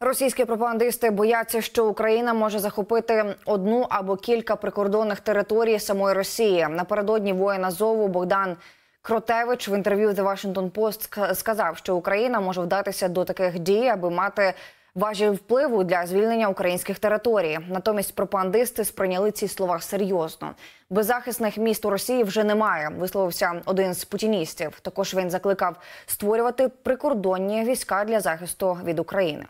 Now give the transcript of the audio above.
Російські пропагандисти бояться, що Україна може захопити одну або кілька прикордонних територій самої Росії. Напередодні воїн Азову Богдан Кротевич в інтерв'ю The Washington Post сказав, що Україна може вдатися до таких дій, аби мати важіль впливу для звільнення українських територій. Натомість пропагандисти сприйняли ці слова серйозно. Беззахисних міст у Росії вже немає. Висловився один з путіністів. Також він закликав створювати прикордонні війська для захисту від України.